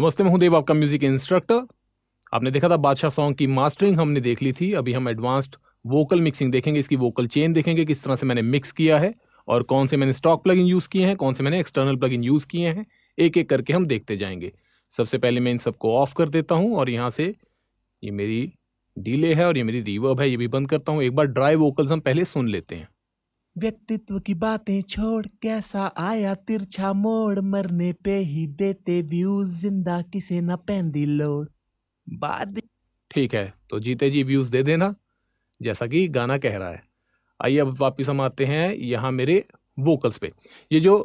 नमस्ते मैं हूं देव आपका म्यूजिक इंस्ट्रक्टर आपने देखा था बादशाह सॉन्ग की मास्टरिंग हमने देख ली थी अभी हम एडवांस्ड वोकल मिक्सिंग देखेंगे इसकी वोकल चेन देखेंगे किस तरह से मैंने मिक्स किया है और कौन से मैंने स्टॉक प्लगइन यूज़ किए हैं कौन से मैंने एक्सटर्नल प्लगइन यूज़ किए हैं एक एक करके हम देखते जाएंगे सबसे पहले मैं इन सबको ऑफ कर देता हूँ और यहाँ से ये मेरी डीले है और ये मेरी रिवर्ब है ये भी बंद करता हूँ एक बार ड्राई वोकल्स हम पहले सुन लेते हैं व्यक्तित्व की बातें छोड़ कैसा आया तिरछा मोड़ मरने पे ही देते व्यूज जिंदा किसे न पहनती लोड़ बाद ठीक है तो जीते जी व्यूज दे देना जैसा कि गाना कह रहा है आइए अब वापस हम आते हैं यहाँ मेरे वोकल्स पे ये जो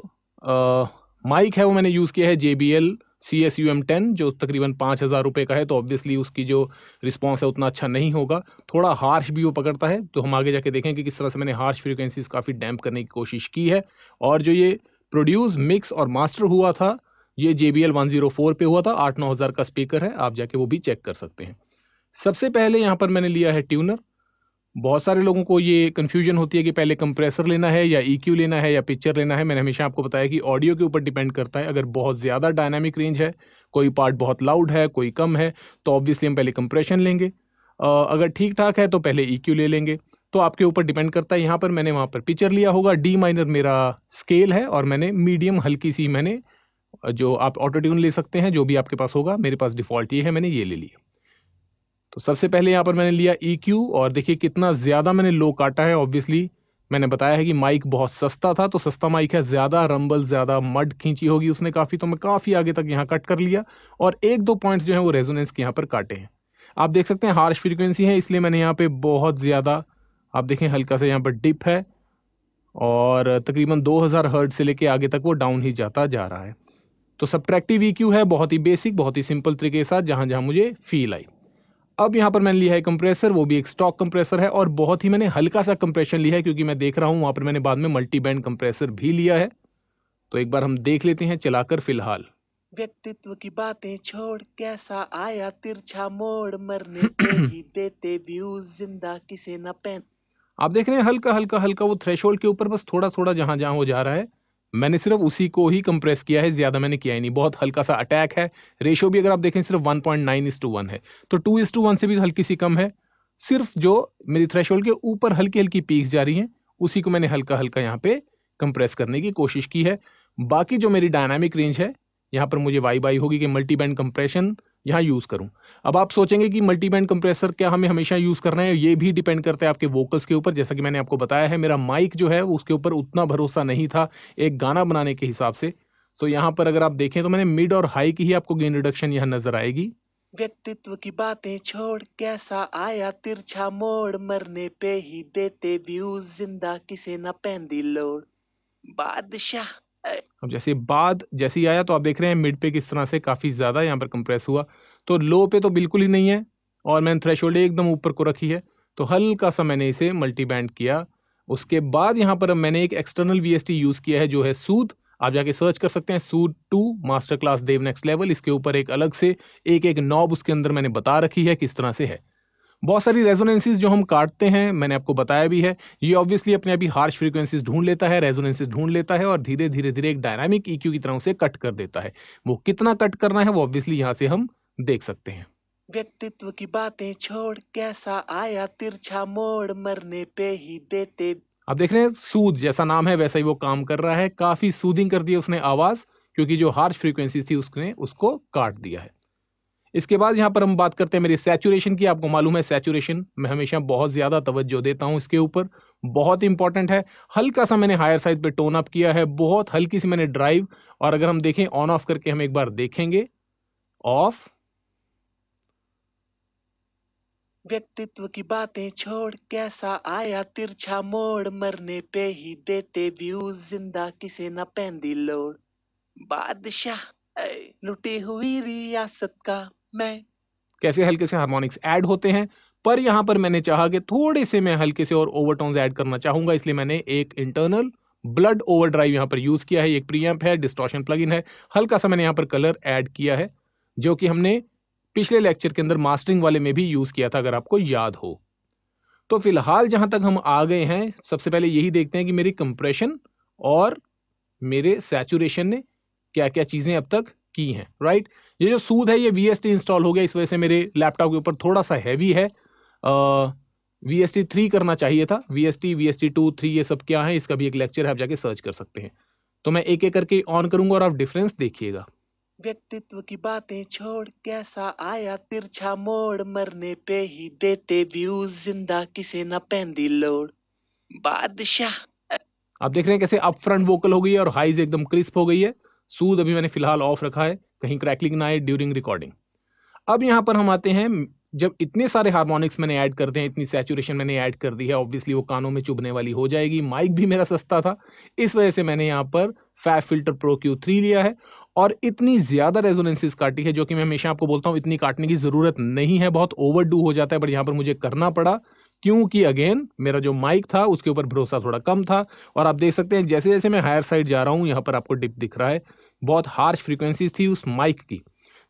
आ, माइक है वो मैंने यूज़ किया है J B L C S U M ten जो तकरीबन पाँच हज़ार रुपये का है तो ऑब्वियसली उसकी जो रिस्पांस है उतना अच्छा नहीं होगा थोड़ा हार्श भी वो पकड़ता है तो हम आगे जाके देखें कि किस तरह से मैंने हार्श फ्रीक्वेंसीज काफ़ी डैम्प करने की कोशिश की है और जो ये प्रोड्यूस मिक्स और मास्टर हुआ था ये J B L one zero four पे हुआ था आठ नौ हज़ार का स्पीकर है आप जाके वो भी चेक कर सकते हैं सबसे पहले यहाँ पर मैंने लिया है ट्यूनर बहुत सारे लोगों को ये कन्फ्यूजन होती है कि पहले कंप्रेसर लेना है या ई e लेना है या पिक्चर लेना है मैंने हमेशा आपको बताया कि ऑडियो के ऊपर डिपेंड करता है अगर बहुत ज़्यादा डायनामिक रेंज है कोई पार्ट बहुत लाउड है कोई कम है तो ऑब्वियसली हम पहले कंप्रेशन लेंगे अगर ठीक ठाक है तो पहले ई e ले लेंगे तो आपके ऊपर डिपेंड करता है यहाँ पर मैंने वहाँ पर पिक्चर लिया होगा डी माइनर मेरा स्केल है और मैंने मीडियम हल्की सी मैंने जो आप ऑटोट्यून ले सकते हैं जो भी आपके पास होगा मेरे पास डिफ़ॉल्ट ये है मैंने ये ले लिया तो सबसे पहले यहाँ पर मैंने लिया ई e और देखिए कितना ज़्यादा मैंने लो काटा है ऑब्वियसली मैंने बताया है कि माइक बहुत सस्ता था तो सस्ता माइक है ज़्यादा रंबल ज़्यादा मड खींची होगी उसने काफ़ी तो मैं काफ़ी आगे तक यहाँ कट कर लिया और एक दो पॉइंट्स जो हैं वो रेजोनेंस के यहाँ पर काटे हैं आप देख सकते हैं हार्श फ्रिक्वेंसी है इसलिए मैंने यहाँ पे बहुत ज़्यादा आप देखें हल्का सा यहाँ पर डिप है और तकरीबन दो हज़ार से लेके आगे तक वो डाउन ही जाता जा रहा है तो सब्ट्रैक्टिव ई e है बहुत ही बेसिक बहुत ही सिंपल तरीके के साथ जहाँ जहाँ मुझे फील आई अब यहाँ पर मैंने लिया है कंप्रेसर वो भी एक स्टॉक कंप्रेसर है और बहुत ही मैंने हल्का सा कंप्रेशन लिया है क्योंकि मैं देख रहा हूँ वहाँ पर मैंने बाद में मल्टी बैंड कंप्रेसर भी लिया है तो एक बार हम देख लेते हैं चलाकर फिलहाल व्यक्तित्व की बातें छोड़ कैसा आया तिरछा मोड़ मरने पे ही देते व्यूज जिंदा किसे न पेन आप देख रहे हैं हल्का हल्का हल्का वो थ्रेशोल्ड के ऊपर बस थोड़ा थोड़ा जहाँ जहाँ हो जा रहा है मैंने सिर्फ उसी को ही कंप्रेस किया है ज़्यादा मैंने किया ही नहीं बहुत हल्का सा अटैक है रेशो भी अगर आप देखें सिर्फ one point nine is two one है तो टू इस टू वन से भी हल्की सी कम है सिर्फ जो मेरी थ्रेश के ऊपर हल्की हल्की पीक जा रही हैं उसी को मैंने हल्का हल्का यहाँ पे कंप्रेस करने की कोशिश की है बाकी जो मेरी डायनामिक रेंज है यहाँ पर मुझे वाई बाई होगी कि मल्टी बैंड कंप्रेशन यहाँ यूज़ करूँ अब आप सोचेंगे कि मल्टी बैंड कंप्रेसर क्या हमें हमेशा यूज़ करना है ये भी डिपेंड करता है आपके वोकल्स के ऊपर जैसा कि मैंने आपको बताया है मेरा माइक जो है उसके ऊपर उतना भरोसा नहीं था एक गाना बनाने के हिसाब से सो यहाँ पर अगर आप देखें तो मैंने मिड और हाई की ही आपको गेन रिडक्शन यहाँ नजर आएगी व्यक्तित्व की बातें छोड़ कैसा आया तिरछा मोड़ मरने पे ही देते व्यूज जिंदा किसे ना पैंदी लोड़ बादशाह अब जैसे बाद जैसे ही आया तो आप देख रहे हैं मिड पे किस तरह से काफ़ी ज़्यादा यहाँ पर कंप्रेस हुआ तो लो पे तो बिल्कुल ही नहीं है और मैंने थ्रेश एकदम ऊपर को रखी है तो हल्का सा मैंने इसे मल्टी बैंड किया उसके बाद यहाँ पर मैंने एक एक्सटर्नल वी यूज़ किया है जो है सूद आप जाके सर्च कर सकते हैं soothe two master class Dev next level इसके ऊपर एक अलग से एक एक नॉब उसके अंदर मैंने बता रखी है किस तरह से है बहुत सारी रेजोनेंसीज जो हम काटते हैं मैंने आपको बताया भी है ये ऑब्वियसली अपने आप ही हार्श फ्रीक्वेंसीज ढूंढ लेता है रेजोनेंसीज ढूंढ लेता है और धीरे धीरे धीरे एक डायनामिक ईक्यू e की तरह उसे कट कर देता है वो कितना कट करना है वो ऑब्वियसली यहाँ से हम देख सकते हैं व्यक्तित्व की बातें छोड़ कैसा आया तिरछा मोड़ मरने पे ही देते आप देख रहे हैं सूद जैसा नाम है वैसा ही वो काम कर रहा है काफी सूदिंग कर दी उसने आवाज क्योंकि जो हार्श फ्रीक्वेंसी थी उसने उसको काट दिया है इसके बाद यहाँ पर हम बात करते हैं मेरी सैचुरेशन की आपको मालूम है सैचुरेशन मैं हमेशा बहुत ज़्यादा तवज्जो देता हूँ इसके ऊपर बहुत इंपॉर्टेंट है हल्का सा मैंने हायर साइज पे टोन अप किया है बहुत हल्की सी मैंने ड्राइव और अगर हम देखें ऑन ऑफ करके हम एक बार देखेंगे ऑफ व्यक्तित्व की बातें छोड़ कैसा आया तिरछा मोड़ मरने पे ही देते व्यूज जिंदा किसे ना पैंदी लोड़ बादशाह लुटी हुई रियासत का मैं कैसे हल्के से हारमोनिक्स ऐड होते हैं पर यहां पर मैंने चाहा कि थोड़े से मैं हल्के से और ओवरटोन्स ऐड करना चाहूंगा इसलिए मैंने एक इंटरनल ब्लड ओवरड्राइव यहां पर यूज़ किया है एक प्रीएम्प है डिस्टॉशन प्लगइन है हल्का सा मैंने यहां पर कलर ऐड किया है जो कि हमने पिछले लेक्चर के अंदर मास्टरिंग वाले में भी यूज़ किया था अगर आपको याद हो तो फिलहाल जहां तक हम आ गए हैं सबसे पहले यही देखते हैं कि मेरी कंप्रेशन और मेरे सैचुरेशन ने क्या क्या चीज़ें अब तक की हैं राइट right? ये जो सूद है ये वी इंस्टॉल हो गया इस वजह से मेरे लैपटॉप के ऊपर थोड़ा सा हैवी है वी एस टी थ्री करना चाहिए था V S T V S T two three ये सब क्या है इसका भी एक लेक्चर है आप जाके सर्च कर सकते हैं तो मैं एक एक करके ऑन करूंगा और आप डिफरेंस देखिएगा व्यक्तित्व की बातें छोड़ कैसा आया तिरछा मोड़ मरने पे ही देते व्यूज जिंदा किसे न पहनती लोड बादशाह आप देख रहे हैं कैसे अप फ्रंट वोकल हो गई है और हाइज एकदम क्रिस्प हो गई है सूद अभी मैंने फिलहाल ऑफ रखा है कहीं क्रैकलिंग ना आए ड्यूरिंग रिकॉर्डिंग अब यहाँ पर हम आते हैं जब इतने सारे हारमोनिक्स मैंने ऐड कर दिए हैं इतनी सेचुरेशन मैंने ऐड कर दी है ऑब्वियसली वो कानों में चुभने वाली हो जाएगी माइक भी मेरा सस्ता था इस वजह से मैंने यहाँ पर FabFilter pro Q three लिया है और इतनी ज़्यादा रेजोनेंसेस काटी है जो कि मैं हमेशा आपको बोलता हूँ इतनी काटने की ज़रूरत नहीं है बहुत ओवर हो जाता है बट यहाँ पर मुझे करना पड़ा क्योंकि अगेन मेरा जो माइक था उसके ऊपर भरोसा थोड़ा कम था और आप देख सकते हैं जैसे जैसे मैं हायर साइड जा रहा हूँ यहाँ पर आपको डिप दिख रहा है बहुत हार्श फ्रिक्वेंसीज थी उस माइक की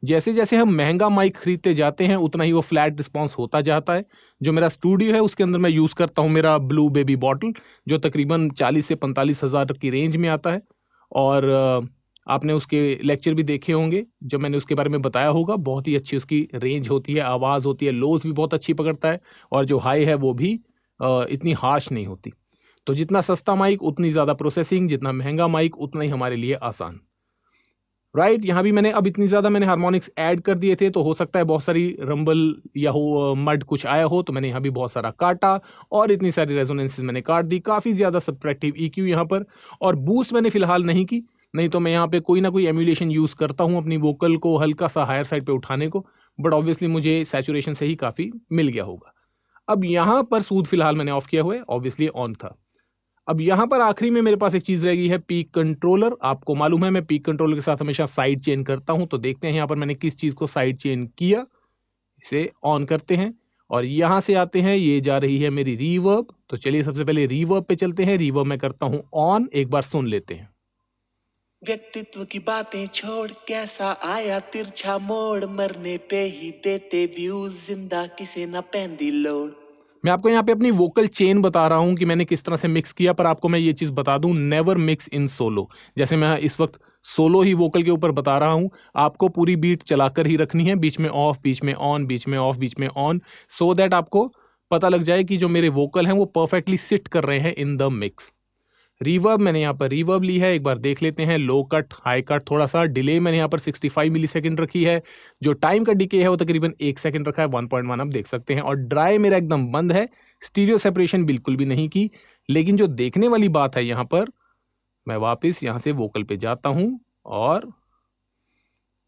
जैसे जैसे हम महंगा माइक खरीदते जाते हैं उतना ही वो फ्लैट रिस्पॉन्स होता जाता है जो मेरा स्टूडियो है उसके अंदर मैं यूज़ करता हूँ मेरा ब्लू बेबी बॉटल जो तकरीबन चालीस से पैंतालीस हज़ार की रेंज में आता है और आपने उसके लेक्चर भी देखे होंगे जब मैंने उसके बारे में बताया होगा बहुत ही अच्छी उसकी रेंज होती है आवाज़ होती है लोज भी बहुत अच्छी पकड़ता है और जो हाई है वो भी इतनी हार्श नहीं होती तो जितना सस्ता माइक उतनी ज़्यादा प्रोसेसिंग जितना महंगा माइक उतना ही हमारे लिए आसान राइट right, यहाँ भी मैंने अब इतनी ज़्यादा मैंने हारमोनिक्स ऐड कर दिए थे तो हो सकता है बहुत सारी रंबल या हो मड कुछ आया हो तो मैंने यहाँ भी बहुत सारा काटा और इतनी सारी रेजोनेंसेज मैंने काट दी काफ़ी ज़्यादा सब्ट्रैक्टिव ई क्यू यहाँ पर और बूस्ट मैंने फिलहाल नहीं की नहीं तो मैं यहाँ पे कोई ना कोई एम्यूलेशन यूज़ करता हूँ अपनी वोकल को हल्का सा हायर साइड पे उठाने को बट ऑब्वियसली मुझे सेचुरेशन से ही काफ़ी मिल गया होगा अब यहाँ पर सूद फिलहाल मैंने ऑफ किया हुआ है ऑब्वियसली ऑन था अब यहाँ पर आखिरी में मेरे पास एक चीज़ रह गई है पीक कंट्रोलर आपको मालूम है मैं पीक कंट्रोलर के साथ हमेशा साइड चेन करता हूँ तो देखते हैं यहाँ पर मैंने किस चीज़ को साइड चेन किया इसे ऑन करते हैं और यहाँ से आते हैं ये जा रही है मेरी रीवर्ब तो चलिए सबसे पहले रीवर्ब पे चलते हैं रीवर्ब मैं करता हूँ ऑन एक बार सुन लेते हैं व्यक्तित्व की बातें छोड़ कैसा आया तिरछा मोड़ मरने पे ही देते व्यूज जिंदा किसे न पहनती लोड़ मैं आपको यहाँ पे अपनी वोकल चेन बता रहा हूँ कि मैंने किस तरह से मिक्स किया पर आपको मैं ये चीज़ बता दूँ नेवर मिक्स इन सोलो जैसे मैं इस वक्त सोलो ही वोकल के ऊपर बता रहा हूँ आपको पूरी बीट चलाकर ही रखनी है बीच में ऑफ बीच में ऑन बीच में ऑफ बीच में ऑन सो दैट आपको पता लग जाए कि जो मेरे वोकल हैं वो परफेक्टली सिट कर रहे हैं इन द मिक्स रिवर्ब मैंने यहाँ पर रिवर्ब ली है एक बार देख लेते हैं लो कट हाई कट थोड़ा सा डिले मैंने यहाँ पर 65 सेकेंड रखी है जो टाइम का डिके है वो तकरीबन एक सेकेंड रखा है 1.1 आप देख सकते हैं और ड्राई मेरा एकदम बंद है स्टीरियो सेपरेशन बिल्कुल भी नहीं की लेकिन जो देखने वाली बात है यहाँ पर मैं वापस यहाँ से वोकल पे जाता हूँ और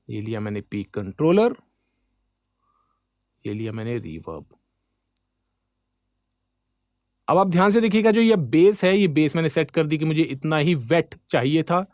ये लिया मैंने पीक कंट्रोलर ये लिया मैंने रिवर्ब अब आप ध्यान से देखिएगा जो ये बेस है ये बेस मैंने सेट कर दी कि मुझे इतना ही वेट चाहिए था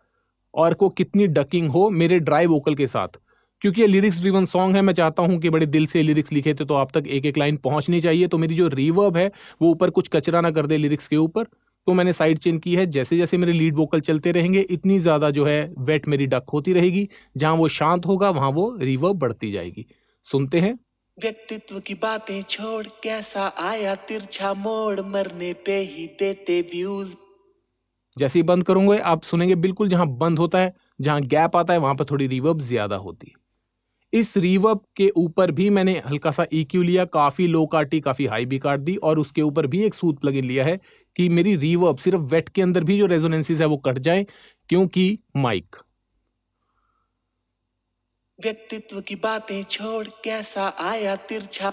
और को कितनी डकिंग हो मेरे ड्राई वोकल के साथ क्योंकि ये लिरिक्स ड्रिवन सॉन्ग है मैं चाहता हूँ कि बड़े दिल से लिरिक्स लिखे थे तो आप तक एक एक लाइन पहुँचनी चाहिए तो मेरी जो रिवर्ब है वो ऊपर कुछ कचरा ना कर दे लिरिक्स के ऊपर तो मैंने साइड चेंज की है जैसे जैसे मेरे लीड वोकल चलते रहेंगे इतनी ज़्यादा जो है वेट मेरी डक होती रहेगी जहाँ वो शांत होगा वहाँ वो रिवर्ब बढ़ती जाएगी सुनते हैं व्यक्तित्व की बातें छोड़ कैसा आया तिरछा मोड़ मरने पे ही देते व्यूज जैसे ही बंद करूंगा आप सुनेंगे बिल्कुल जहां बंद होता है जहां गैप आता है वहां पर थोड़ी रिवर्ब ज्यादा होती है इस रिवर्ब के ऊपर भी मैंने हल्का सा ईक्यू e लिया काफ़ी लो काटी काफ़ी हाई भी काट दी और उसके ऊपर भी एक सूत प्लगइन लिया है कि मेरी रिवर्ब सिर्फ वेट के अंदर भी जो रेजोनेंसीज है वो कट जाए क्योंकि माइक व्यक्तित्व की बातें छोड़ कैसा आया तिरछा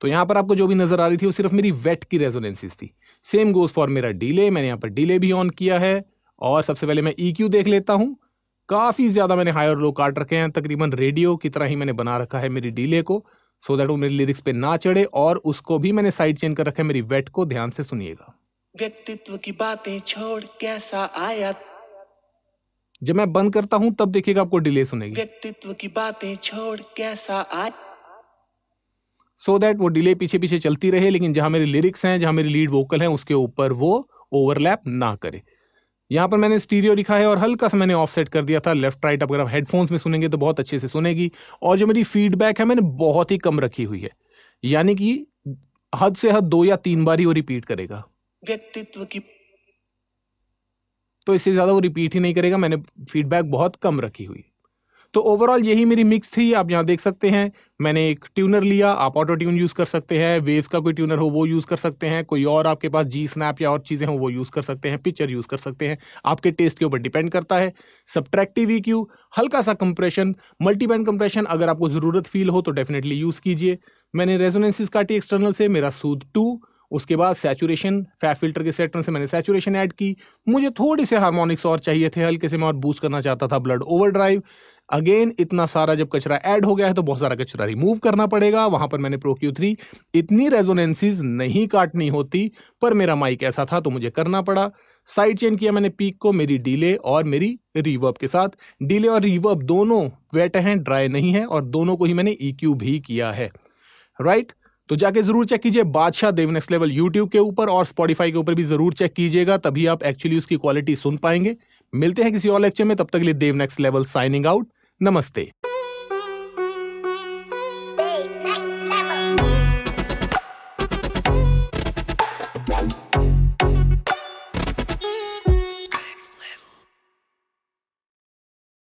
तो यहाँ पर आपको जो भी नजर आ रही थी वो सिर्फ मेरी वेट की रेजोनेंसीज थी सेम गोज फॉर मेरा डिले मैंने यहाँ पर डिले भी ऑन किया है और सबसे पहले मैं ई e देख लेता हूँ काफ़ी ज़्यादा मैंने हाई और लो काट रखे हैं तकरीबन रेडियो की तरह ही मैंने बना रखा है मेरी डिले को सो so दैट वो मेरे लिरिक्स पे ना चढ़े और उसको भी मैंने साइड चेंज कर रखा है मेरी वेट को ध्यान से सुनिएगा व्यक्तित्व की बातें छोड़ कैसा आया जब मैं बंद करता हूं तब देखिएगा आपको डिले सुनेगी व्यक्तित्व की बातें छोड़ कैसा आज सो so दैट वो डिले पीछे पीछे चलती रहे लेकिन जहां मेरे लिरिक्स हैं जहां मेरी लीड वोकल हैं उसके ऊपर वो ओवरलैप ना करे यहाँ पर मैंने स्टीरियो लिखा है और हल्का सा मैंने ऑफसेट कर दिया था लेफ्ट राइट अगर आप हेडफोन्स में सुनेंगे तो बहुत अच्छे से सुनेगी और जो मेरी फीडबैक है मैंने बहुत ही कम रखी हुई है यानी कि हद से हद दो या तीन बार ही वो रिपीट करेगा व्यक्तित्व की तो इससे ज़्यादा वो रिपीट ही नहीं करेगा मैंने फीडबैक बहुत कम रखी हुई तो ओवरऑल यही मेरी मिक्स थी आप यहाँ देख सकते हैं मैंने एक ट्यूनर लिया आप ऑटो ट्यून यूज़ कर सकते हैं वेव्स का कोई ट्यूनर हो वो यूज़ कर सकते हैं कोई और आपके पास जी स्नैप या और चीज़ें हो वो यूज़ कर सकते हैं पिक्चर यूज़ कर सकते हैं आपके टेस्ट के ऊपर डिपेंड करता है सब्ट्रैक्टिव ई क्यू हल्का सा कंप्रेशन मल्टीपैंड कंप्रेशन अगर आपको ज़रूरत फील हो तो डेफिनेटली यूज़ कीजिए मैंने रेजोनेंसिस काटी एक्सटर्नल से मेरा सूद टू उसके बाद सैचुरेशन फैफ फिल्टर के सेटन से मैंने सैचुरेशन ऐड की मुझे थोड़े से हारमोनिक्स और चाहिए थे हल्के से मैं और बूस्ट करना चाहता था ब्लड ओवरड्राइव अगेन इतना सारा जब कचरा ऐड हो गया है तो बहुत सारा कचरा रिमूव करना पड़ेगा वहां पर मैंने प्रोक्यू थ्री इतनी रेजोनेंसीज नहीं काटनी होती पर मेरा माइक ऐसा था तो मुझे करना पड़ा साइड चेंज किया मैंने पीक को मेरी डीले और मेरी रिवर्ब के साथ डीले और रिवर्ब दोनों वेट हैं ड्राई नहीं है और दोनों को ही मैंने ई e भी किया है राइट right? तो जाके जरूर चेक कीजिए बादशाह देव नेक्स्ट लेवल यूट्यूब के ऊपर और स्पॉटीफाई के ऊपर भी जरूर चेक कीजिएगा तभी आप एक्चुअली उसकी क्वालिटी सुन पाएंगे मिलते हैं किसी और लेक्चर में तब तक लिए Dev next level signing out नमस्ते